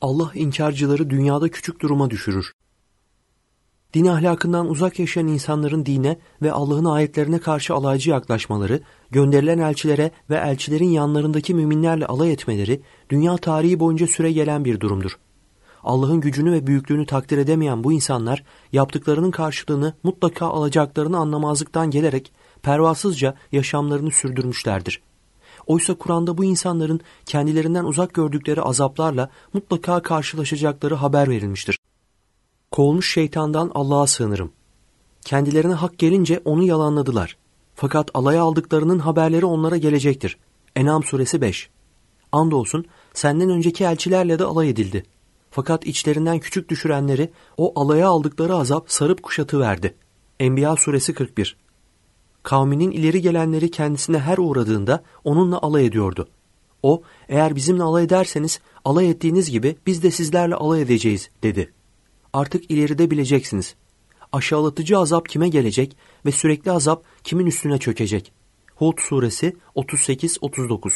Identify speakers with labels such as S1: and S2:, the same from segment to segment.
S1: Allah inkarcıları dünyada küçük duruma düşürür. Din ahlakından uzak yaşayan insanların dine ve Allah'ın ayetlerine karşı alaycı yaklaşmaları, gönderilen elçilere ve elçilerin yanlarındaki müminlerle alay etmeleri dünya tarihi boyunca süre gelen bir durumdur. Allah'ın gücünü ve büyüklüğünü takdir edemeyen bu insanlar yaptıklarının karşılığını mutlaka alacaklarını anlamazlıktan gelerek pervasızca yaşamlarını sürdürmüşlerdir.'' Oysa Kur'an'da bu insanların kendilerinden uzak gördükleri azaplarla mutlaka karşılaşacakları haber verilmiştir. Kovulmuş şeytandan Allah'a sığınırım. Kendilerine hak gelince onu yalanladılar. Fakat alaya aldıklarının haberleri onlara gelecektir. Enam suresi 5 Andolsun senden önceki elçilerle de alay edildi. Fakat içlerinden küçük düşürenleri o alaya aldıkları azap sarıp kuşatı verdi. Enbiya suresi 41 Kavminin ileri gelenleri kendisine her uğradığında onunla alay ediyordu. O, eğer bizimle alay ederseniz alay ettiğiniz gibi biz de sizlerle alay edeceğiz dedi. Artık ileride bileceksiniz. Aşağılatıcı azap kime gelecek ve sürekli azap kimin üstüne çökecek? Hud suresi 38-39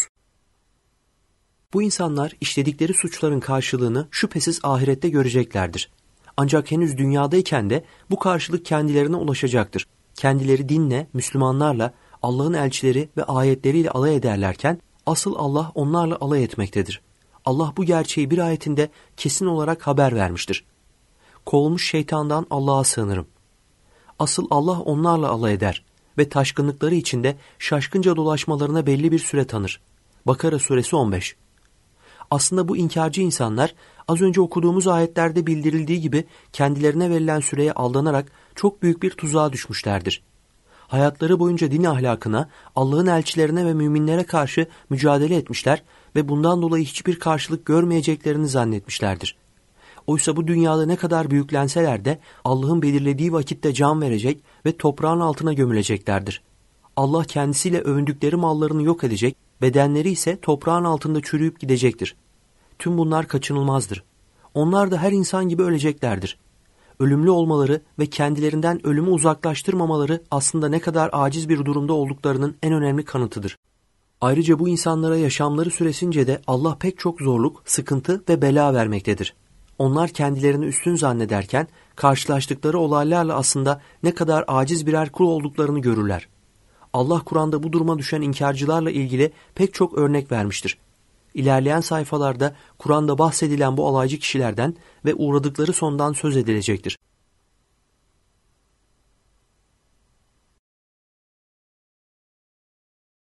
S1: Bu insanlar işledikleri suçların karşılığını şüphesiz ahirette göreceklerdir. Ancak henüz dünyadayken de bu karşılık kendilerine ulaşacaktır kendileri dinle, Müslümanlarla, Allah'ın elçileri ve ayetleriyle alay ederlerken asıl Allah onlarla alay etmektedir. Allah bu gerçeği bir ayetinde kesin olarak haber vermiştir. Kovulmuş şeytandan Allah'a sığınırım. Asıl Allah onlarla alay eder ve taşkınlıkları içinde şaşkınca dolaşmalarına belli bir süre tanır. Bakara suresi 15 aslında bu inkarcı insanlar az önce okuduğumuz ayetlerde bildirildiği gibi kendilerine verilen süreye aldanarak çok büyük bir tuzağa düşmüşlerdir. Hayatları boyunca din ahlakına, Allah'ın elçilerine ve müminlere karşı mücadele etmişler ve bundan dolayı hiçbir karşılık görmeyeceklerini zannetmişlerdir. Oysa bu dünyada ne kadar büyüklenseler de Allah'ın belirlediği vakitte can verecek ve toprağın altına gömüleceklerdir.'' Allah kendisiyle övündükleri mallarını yok edecek, bedenleri ise toprağın altında çürüyüp gidecektir. Tüm bunlar kaçınılmazdır. Onlar da her insan gibi öleceklerdir. Ölümlü olmaları ve kendilerinden ölümü uzaklaştırmamaları aslında ne kadar aciz bir durumda olduklarının en önemli kanıtıdır. Ayrıca bu insanlara yaşamları süresince de Allah pek çok zorluk, sıkıntı ve bela vermektedir. Onlar kendilerini üstün zannederken karşılaştıkları olaylarla aslında ne kadar aciz birer kul olduklarını görürler. Allah Kur'an'da bu duruma düşen inkarcılarla ilgili pek çok örnek vermiştir. İlerleyen sayfalarda Kur'an'da bahsedilen bu alaycı kişilerden ve uğradıkları sondan söz edilecektir.